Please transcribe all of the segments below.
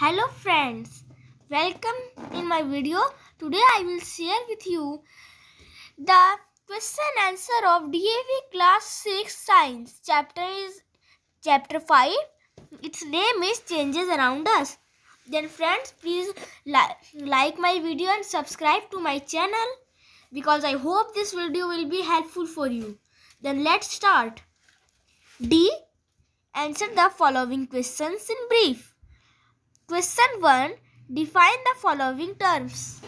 Hello friends, welcome in my video. Today I will share with you the question answer of DAV class 6 science chapter is chapter 5. Its name is changes around us. Then friends please li like my video and subscribe to my channel because I hope this video will be helpful for you. Then let's start. D. Answer the following questions in brief. Question 1. Define the following terms.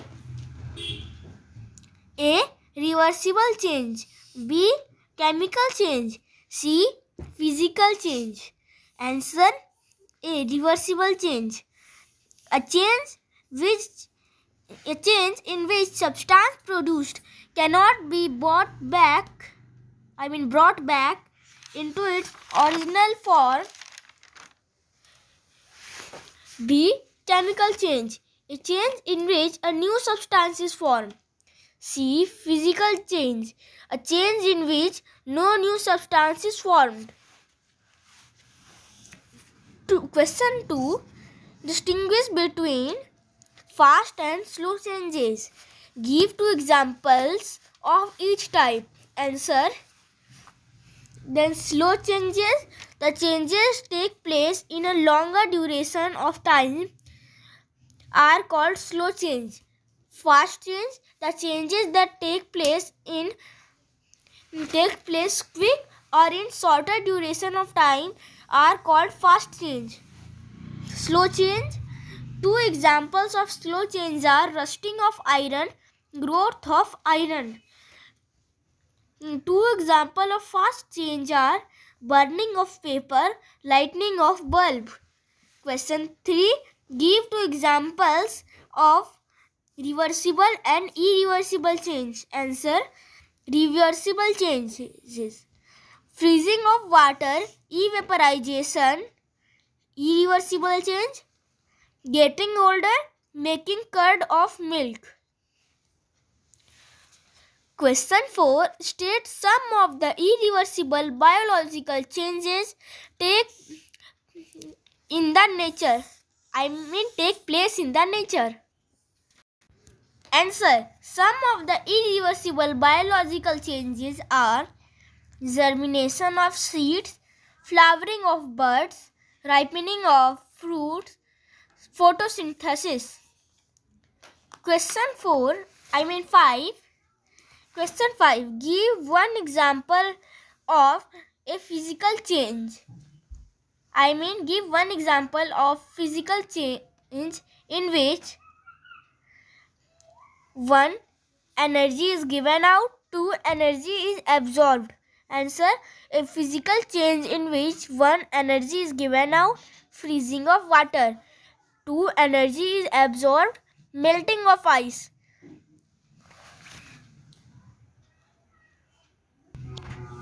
A. Reversible change. B. Chemical change. C. Physical change. Answer A. Reversible change. A change which a change in which substance produced cannot be brought back, I mean brought back into its original form B. Chemical change. A change in which a new substance is formed. C. Physical change. A change in which no new substance is formed. To, question 2. Distinguish between fast and slow changes. Give two examples of each type. Answer then slow changes. The changes take place in a longer duration of time are called slow change. Fast change, the changes that take place in take place quick or in shorter duration of time are called fast change. Slow change, two examples of slow change are rusting of iron, growth of iron. Mm, two example of fast change are burning of paper, lightning of bulb. Question 3. Give two examples of reversible and irreversible change. Answer. Reversible changes. Freezing of water, evaporization, irreversible change. Getting older, making curd of milk. Question 4 states some of the irreversible biological changes take in the nature. I mean take place in the nature. Answer Some of the irreversible biological changes are germination of seeds, flowering of birds, ripening of fruits, photosynthesis. Question 4 I mean 5 Question 5. Give one example of a physical change. I mean give one example of physical change in which 1. Energy is given out. 2. Energy is absorbed. Answer. A physical change in which 1. Energy is given out. Freezing of water. 2. Energy is absorbed. Melting of ice.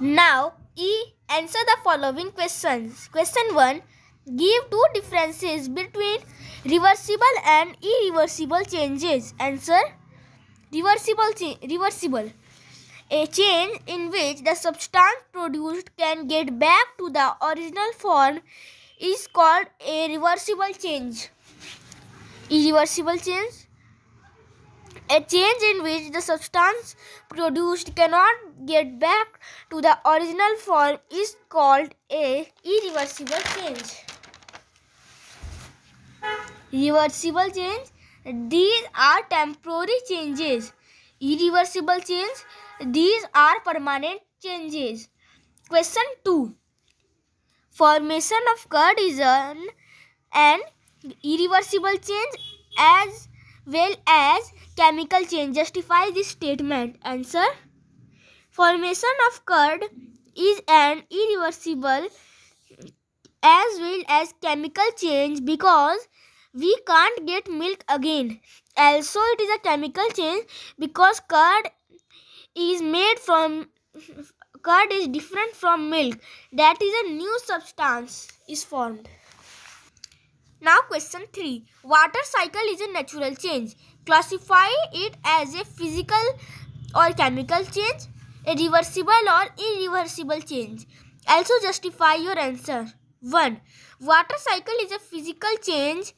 Now, E. Answer the following questions. Question 1. Give two differences between reversible and irreversible changes. Answer. Reversible, reversible. A change in which the substance produced can get back to the original form is called a reversible change. Irreversible change a change in which the substance produced cannot get back to the original form is called a irreversible change. Reversible change. These are temporary changes. Irreversible change. These are permanent changes. Question 2. Formation of curd is an irreversible change as well as chemical change justify this statement. Answer Formation of curd is an irreversible as well as chemical change because we can't get milk again. Also it is a chemical change because curd is made from curd is different from milk that is a new substance is formed. Now question 3. Water cycle is a natural change. Classify it as a physical or chemical change, a reversible or irreversible change. Also justify your answer. 1. Water cycle is a physical change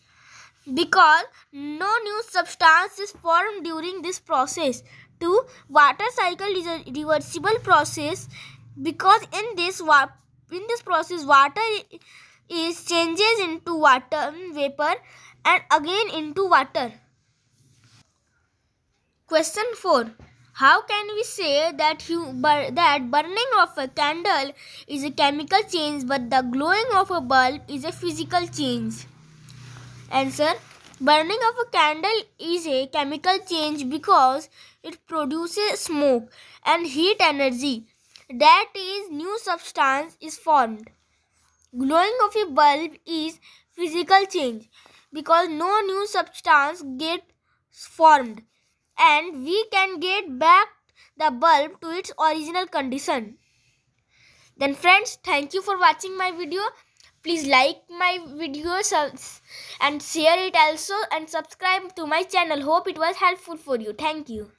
because no new substance is formed during this process. 2. Water cycle is a reversible process because in this in this process water is changes into water vapor and again into water. Question 4. How can we say that, that burning of a candle is a chemical change but the glowing of a bulb is a physical change? Answer. Burning of a candle is a chemical change because it produces smoke and heat energy. That is new substance is formed. Glowing of a bulb is physical change because no new substance gets formed and we can get back the bulb to its original condition. Then friends, thank you for watching my video. Please like my video and share it also and subscribe to my channel. Hope it was helpful for you. Thank you.